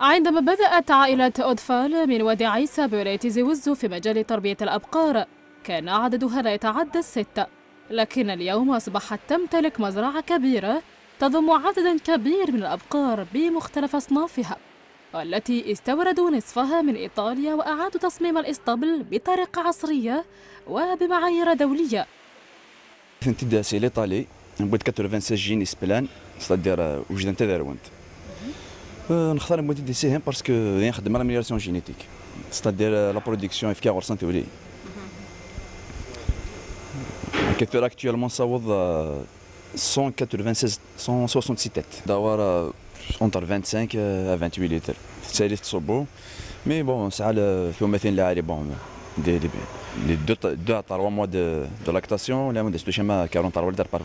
عندما بدأت عائلة أطفال من وادي عيسى بولاية زوزو في مجال تربية الأبقار كان عددها لا يتعدى الستة لكن اليوم أصبحت تمتلك مزرعة كبيرة تضم عددا كبير من الأبقار بمختلف أصنافها والتي استوردوا نصفها من إيطاليا وأعادوا تصميم الإسطبل بطريقة عصرية وبمعايير دولية سي نختار المدير دي سي هم باسكو يخدم على ميليوراسيون جينيتيك ستادير لا برودكسيون اف كي غورسان تولي كثير اكتوالمون صوض 196 166 تيت دوار اونتر 25 28 لتر تسالي تصبو مي بون ساعه فيهم مثلا لاعبين بون دي دي لي دو دو تروا موا دو دو لاكتاسيون لا موديستو شيما 40 لتر بار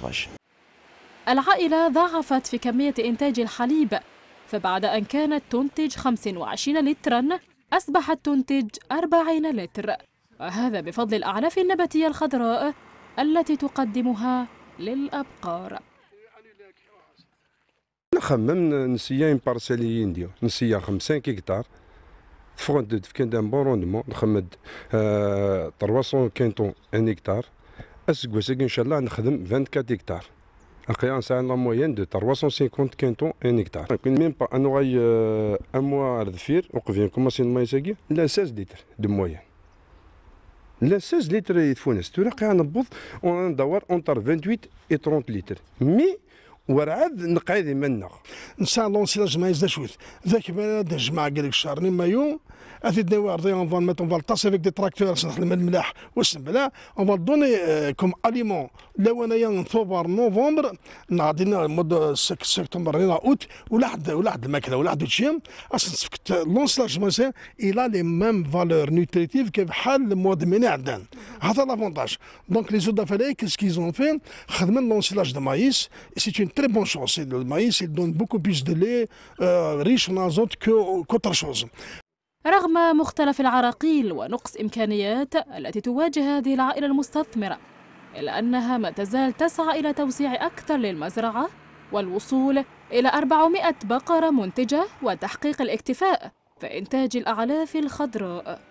العائله ضاعفت في كميه انتاج الحليب فبعد أن كانت تنتج 25 لترا أصبحت تنتج 40 لتر وهذا بفضل الأعلاف النباتية الخضراء التي تقدمها للأبقار نخمم نسيا بارسليين ندير نسيا 5 كيكتار فوند في دان بون روندمون نخمد 300 آه، كينتون ان هكتار اسكو ان شاء الله نخدم 24 هكتار c'est un en moyenne de 350 quintons un hectare. même pas un oreille un mois à l'adfir, on vient commencer Il y a 16 litres de moyenne. 16 litres de fournaise. Tu as un bout, on a entre 28 et 30 litres. Mais ورعد نقعد منا نسان لونسي لا جمعيه زاشوت ذاك ما جمع قالك الشهر يوم اثي دني واردي اون فال ميتون فال تاسي فيك دي تراكتور صح الملاح والسمبلا اون فال دوني كوم اليمون لو انايا نثوبر نوفمبر نعطينا مود سبتمبر لينا اوت ولا حد ولا حد الماكله ولا حد الشيم اصلا سفكت لونس لا جمعيه الى لي ميم فالور نوتريتيف كيف حال المواد من عدن هذا لافونتاج دونك لي زو دافالي كيس كيز اون فين خدمنا لونسيلاج دو مايس سي اون تري بون شونس دو مايس دون بوكو بيس دو لي ريش ان ازوت كو كوتر شوز رغم مختلف العراقيل ونقص إمكانيات التي تواجه هذه العائلة المستثمرة إلا أنها ما تزال تسعى إلى توسيع أكثر للمزرعة والوصول إلى 400 بقرة منتجة وتحقيق الاكتفاء في إنتاج الأعلاف الخضراء